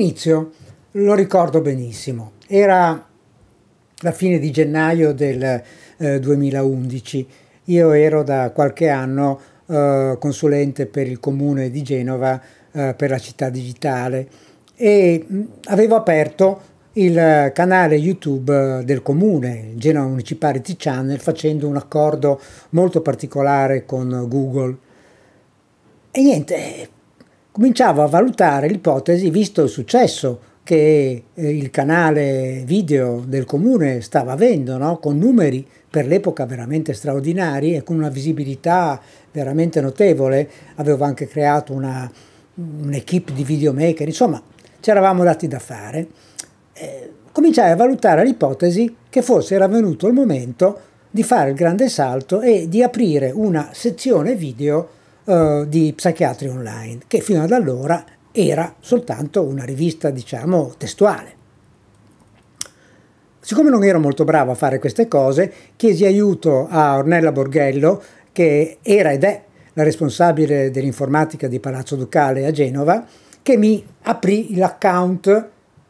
L'inizio lo ricordo benissimo, era la fine di gennaio del eh, 2011, io ero da qualche anno eh, consulente per il comune di Genova eh, per la città digitale e mh, avevo aperto il canale YouTube del comune, Genova Municipality Channel, facendo un accordo molto particolare con Google. E niente, cominciavo a valutare l'ipotesi, visto il successo che eh, il canale video del comune stava avendo, no? con numeri per l'epoca veramente straordinari e con una visibilità veramente notevole. Avevo anche creato un'equipe di videomaker, insomma, ci eravamo dati da fare. Eh, cominciai a valutare l'ipotesi che forse era venuto il momento di fare il grande salto e di aprire una sezione video eh, di Psychiatry Online, che fino ad allora era soltanto una rivista, diciamo, testuale. Siccome non ero molto bravo a fare queste cose, chiesi aiuto a Ornella Borghello, che era ed è la responsabile dell'informatica di Palazzo Ducale a Genova, che mi aprì l'account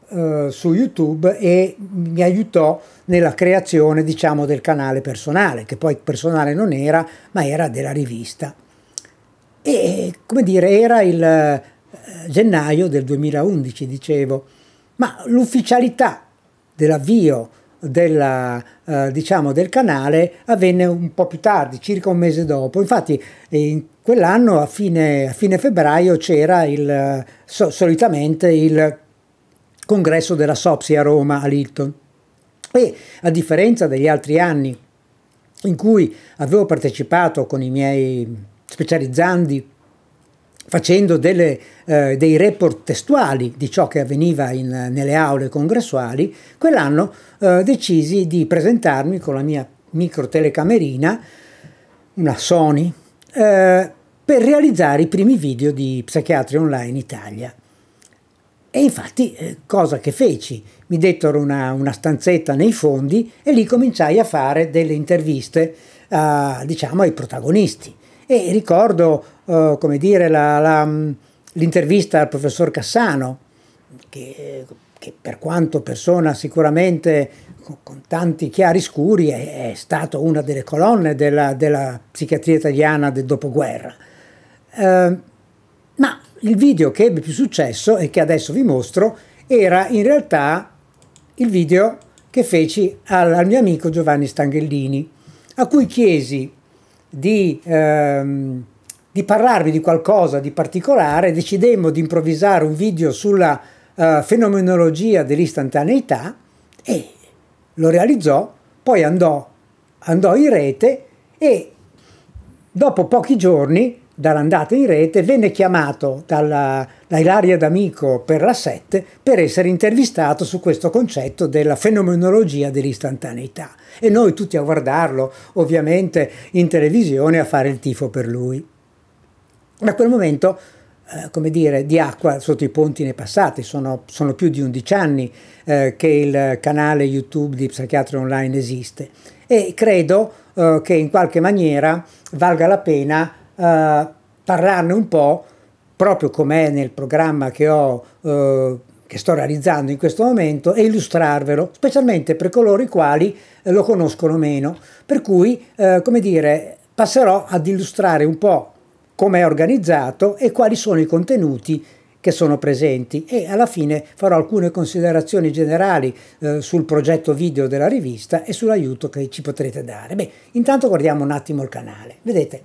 eh, su YouTube e mi aiutò nella creazione, diciamo, del canale personale, che poi personale non era, ma era della rivista. E come dire, era il eh, gennaio del 2011, dicevo, ma l'ufficialità dell'avvio della, eh, diciamo, del canale avvenne un po' più tardi, circa un mese dopo. Infatti, in quell'anno, a fine, a fine febbraio, c'era il, so, solitamente il congresso della SOPSI a Roma, a Lilton. E a differenza degli altri anni in cui avevo partecipato con i miei specializzandi, facendo delle, eh, dei report testuali di ciò che avveniva in, nelle aule congressuali, quell'anno eh, decisi di presentarmi con la mia micro telecamerina, una Sony, eh, per realizzare i primi video di Psichiatri Online Italia. E infatti eh, cosa che feci? Mi dettero una, una, stanzetta nei fondi e lì cominciai a fare delle interviste eh, diciamo, ai protagonisti e ricordo, eh, come dire, mm, l'intervista al professor Cassano, che, che, per quanto persona sicuramente con, con tanti chiari scuri è, è stata una delle colonne della, della, psichiatria italiana del dopoguerra. Eh, ma il video che ebbe più successo e che adesso vi mostro era in realtà il video che feci al, al mio amico Giovanni Stanghellini, a cui chiesi di, ehm, di parlarvi di qualcosa di particolare, decidemmo di improvvisare un video sulla eh, fenomenologia dell'istantaneità e lo realizzò, poi andò, andò in rete e dopo pochi giorni dall'andata in rete, venne chiamato dalla, da Ilaria D'Amico per la 7 per essere intervistato su questo concetto della fenomenologia dell'istantaneità. E noi tutti a guardarlo, ovviamente in televisione, a fare il tifo per lui. Da quel momento, eh, come dire, di acqua sotto i ponti ne passati, sono, sono più di 11 anni eh, che il canale YouTube di Psichiatra Online esiste e credo eh, che in qualche maniera valga la pena eh, parlarne un po', proprio come è nel programma che ho eh, che sto realizzando in questo momento e illustrarvelo, specialmente per coloro i quali eh, lo conoscono meno. Per cui, eh, come dire, passerò ad illustrare un po' come è organizzato e quali sono i contenuti che sono presenti e alla fine farò alcune considerazioni generali eh, sul progetto video della rivista e sull'aiuto che ci potrete dare. Beh, intanto guardiamo un attimo il canale. Vedete,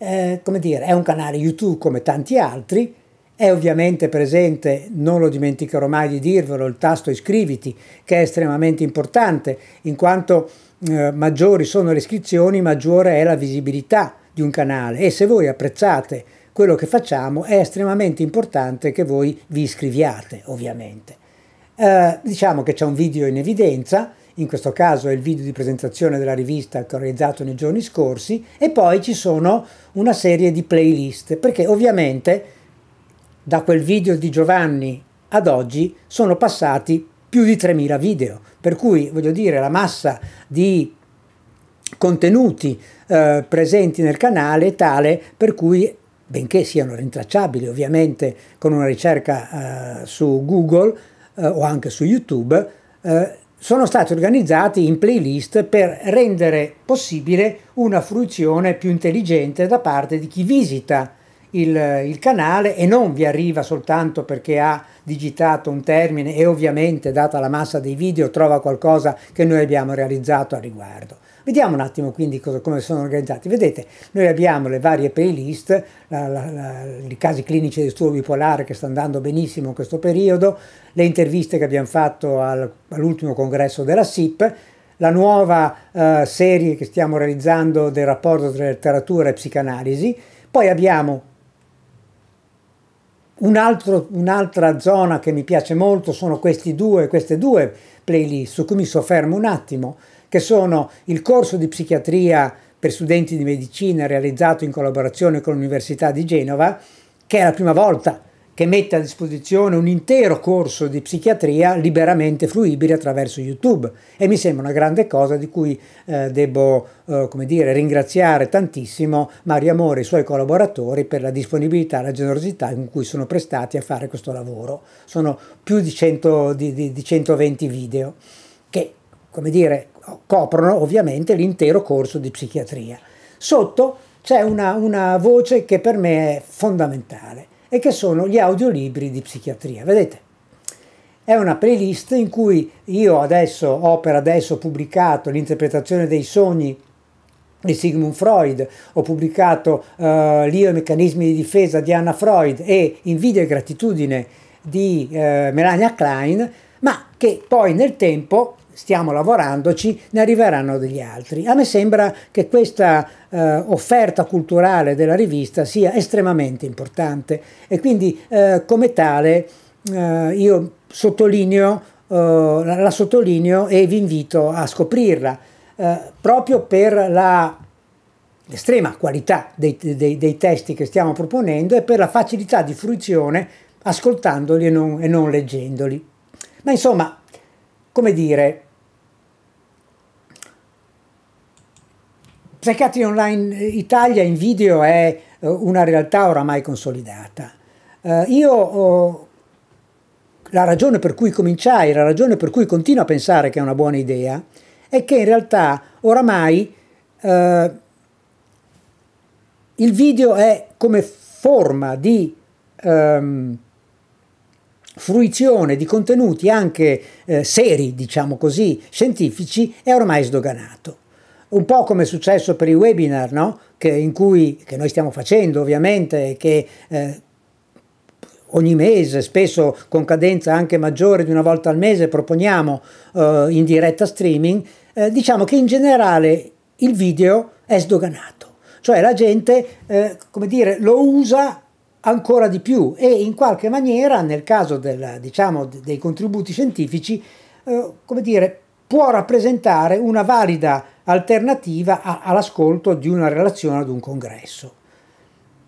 eh, come dire, è un canale YouTube come tanti altri, è ovviamente presente, non lo dimenticherò mai di dirvelo, il tasto iscriviti, che è estremamente importante, in quanto eh, maggiori sono le iscrizioni, maggiore è la visibilità di un canale e se voi apprezzate quello che facciamo è estremamente importante che voi vi iscriviate, ovviamente. Eh, diciamo che c'è un video in evidenza, in questo caso è il video di presentazione della rivista che ho realizzato nei giorni scorsi, e poi ci sono una serie di playlist, perché ovviamente da quel video di Giovanni ad oggi sono passati più di 3.000 video, per cui voglio dire la massa di contenuti eh, presenti nel canale è tale per cui benché siano rintracciabili ovviamente con una ricerca eh, su Google eh, o anche su YouTube, eh, sono stati organizzati in playlist per rendere possibile una fruizione più intelligente da parte di chi visita il, il, canale e non vi arriva soltanto perché ha digitato un termine e ovviamente data la massa dei video trova qualcosa che noi abbiamo realizzato a riguardo. Vediamo un attimo quindi cosa, come sono organizzati. Vedete, noi abbiamo le varie playlist, la, la, la, i casi clinici del disturbo bipolare che sta andando benissimo in questo periodo, le interviste che abbiamo fatto al, all'ultimo congresso della SIP, la nuova eh, serie che stiamo realizzando del rapporto tra letteratura e psicanalisi, poi abbiamo un'altra zona che mi piace molto sono questi due, queste due playlist su cui mi soffermo un attimo, che sono il corso di psichiatria per studenti di medicina realizzato in collaborazione con l'Università di Genova, che è la prima volta che mette a disposizione un intero corso di psichiatria liberamente fruibile attraverso YouTube e mi sembra una grande cosa di cui eh, devo eh, come dire, ringraziare tantissimo Mario Amore e i suoi collaboratori per la disponibilità e la generosità con cui sono prestati a fare questo lavoro. Sono più di, 100, di, di, di 120 video che come dire, coprono ovviamente l'intero corso di psichiatria. Sotto c'è una, una voce che per me è fondamentale e che sono gli audiolibri di psichiatria. Vedete? È una playlist in cui io adesso ho per adesso pubblicato l'interpretazione dei sogni di Sigmund Freud, ho pubblicato uh, L'io e i meccanismi di difesa di Anna Freud e Invidia e gratitudine di uh, Melania Klein, ma che poi nel tempo stiamo lavorandoci, ne arriveranno degli altri. A me sembra che questa eh, offerta culturale della rivista sia estremamente importante e quindi eh, come tale eh, io sottolineo, eh, la sottolineo e vi invito a scoprirla eh, proprio per la l'estrema qualità dei, dei, dei, testi che stiamo proponendo e per la facilità di fruizione ascoltandoli e non, e non leggendoli. Ma insomma, come dire, Psychiatry Online eh, Italia in video è eh, una realtà oramai consolidata. Eh, io la ragione per cui cominciai, la ragione per cui continuo a pensare che è una buona idea, è che in realtà oramai eh, il video è come forma di ehm, fruizione di contenuti anche eh, seri, diciamo così, scientifici, è ormai sdoganato un po' come è successo per i webinar, no? che, cui, che, noi stiamo facendo ovviamente, che eh, ogni mese, spesso con cadenza anche maggiore di una volta al mese, proponiamo eh, in diretta streaming, eh, diciamo che in generale il video è sdoganato, cioè la gente eh, come dire, lo usa ancora di più e in qualche maniera nel caso del, diciamo, dei contributi scientifici eh, come dire, può rappresentare una valida alternativa all'ascolto di una relazione ad un congresso.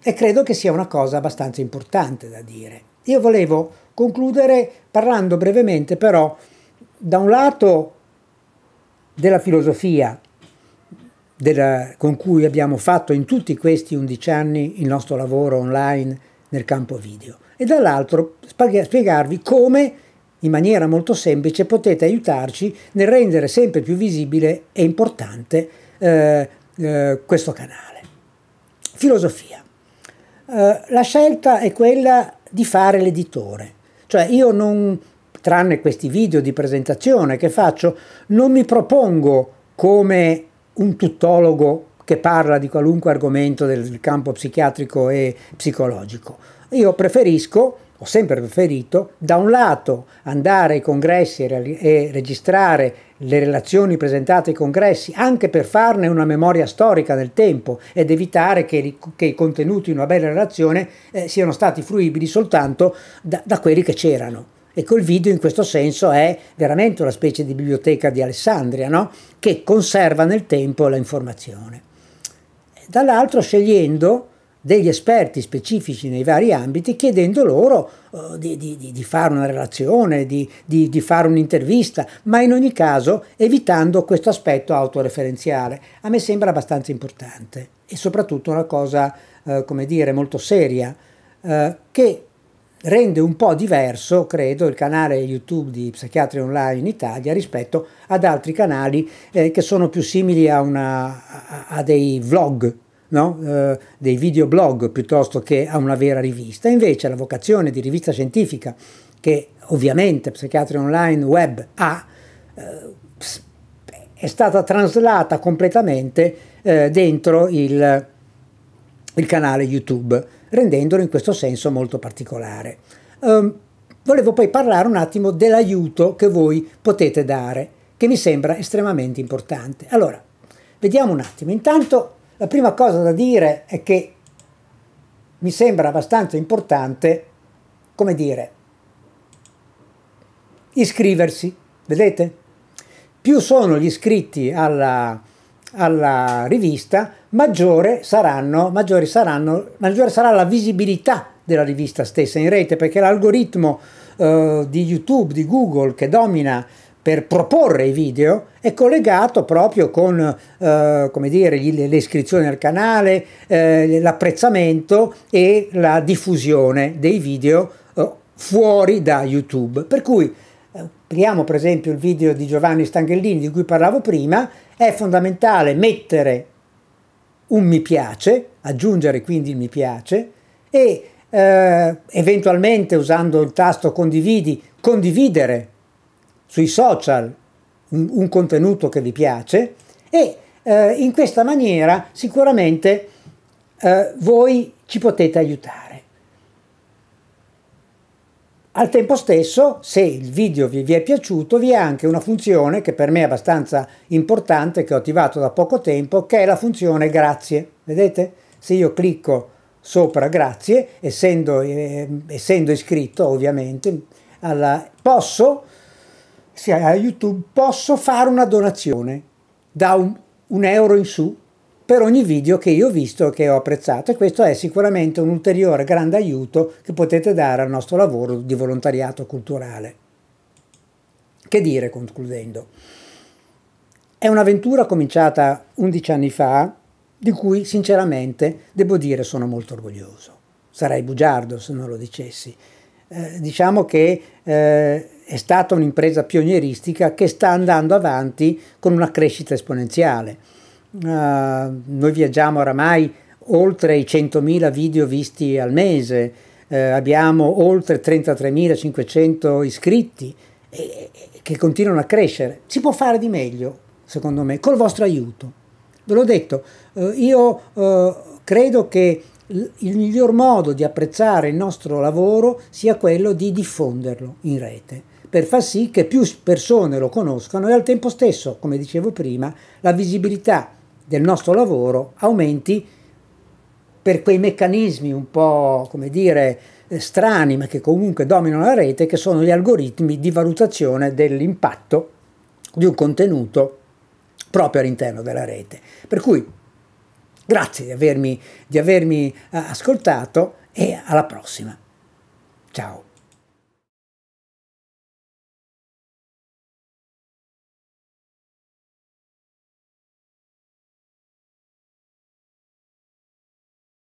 E credo che sia una cosa abbastanza importante da dire. Io volevo concludere parlando brevemente però da un lato della filosofia della, con cui abbiamo fatto in tutti questi 11 anni il nostro lavoro online nel campo video e dall'altro spiegarvi come in maniera molto semplice potete aiutarci nel rendere sempre più visibile e importante eh, eh, questo canale. Filosofia. Eh, la scelta è quella di fare l'editore, cioè io non, tranne questi video di presentazione che faccio, non mi propongo come un tuttologo che parla di qualunque argomento del campo psichiatrico e psicologico. Io preferisco ho sempre preferito, da un lato andare ai congressi e, registrare le relazioni presentate ai congressi, anche per farne una memoria storica nel tempo ed evitare che, che i contenuti di una bella relazione eh, siano stati fruibili soltanto da, da quelli che c'erano. E col video in questo senso è veramente una specie di biblioteca di Alessandria, no? che conserva nel tempo la informazione. Dall'altro scegliendo degli esperti specifici nei vari ambiti chiedendo loro uh, di, di, di, fare una relazione, di, di fare un'intervista, ma in ogni caso evitando questo aspetto autoreferenziale. A me sembra abbastanza importante e soprattutto una cosa, uh, come dire, molto seria, uh, che rende un po' diverso, credo, il canale YouTube di Psichiatri Online in Italia rispetto ad altri canali eh, che sono più simili a, una, a, a dei vlog no? eh, dei videoblog piuttosto che a una vera rivista. Invece la vocazione di rivista scientifica che ovviamente Psichiatria Online Web ha, eh, è stata traslata completamente eh, dentro il, il, canale YouTube, rendendolo in questo senso molto particolare. Um, volevo poi parlare un attimo dell'aiuto che voi potete dare, che mi sembra estremamente importante. Allora, vediamo un attimo. Intanto la prima cosa da dire è che mi sembra abbastanza importante, come dire, iscriversi, vedete? Più sono gli iscritti alla, alla rivista, maggiore, saranno, maggiore, saranno, maggiore sarà la visibilità della rivista stessa in rete, perché l'algoritmo eh, di YouTube, di Google che domina per proporre i video è collegato proprio con eh, come dire, l'iscrizione al canale, eh, l'apprezzamento e la diffusione dei video eh, fuori da YouTube. Per cui eh, prendiamo per esempio il video di Giovanni Stanghellini di cui parlavo prima, è fondamentale mettere un mi piace, aggiungere quindi il mi piace e eh, eventualmente usando il tasto condividi, condividere sui social un contenuto che vi piace e eh, in questa maniera sicuramente eh, voi ci potete aiutare. Al tempo stesso, se il video vi, vi, è piaciuto, vi è anche una funzione che per me è abbastanza importante, che ho attivato da poco tempo, che è la funzione grazie. Vedete? Se io clicco sopra grazie, essendo, eh, essendo iscritto ovviamente, alla, posso sia a YouTube, posso fare una donazione da un, un euro in su per ogni video che io ho visto e che ho apprezzato e questo è sicuramente un ulteriore grande aiuto che potete dare al nostro lavoro di volontariato culturale. Che dire concludendo? È un'avventura cominciata 11 anni fa di cui sinceramente devo dire sono molto orgoglioso. Sarei bugiardo se non lo dicessi. Eh, diciamo che eh, è stata un'impresa pionieristica che sta andando avanti con una crescita esponenziale. Uh, noi viaggiamo oramai oltre i 100.000 video visti al mese, eh, abbiamo oltre 33.500 iscritti e, e, che continuano a crescere. Si può fare di meglio, secondo me, col vostro aiuto. Ve l'ho detto, eh, io eh, credo che il miglior modo di apprezzare il nostro lavoro sia quello di diffonderlo in rete per far sì che più persone lo conoscano e al tempo stesso, come dicevo prima, la visibilità del nostro lavoro aumenti per quei meccanismi un po', come dire, eh, strani, ma che comunque dominano la rete, che sono gli algoritmi di valutazione dell'impatto di un contenuto proprio all'interno della rete. Per cui grazie di avermi, di avermi eh, ascoltato e alla prossima. Ciao.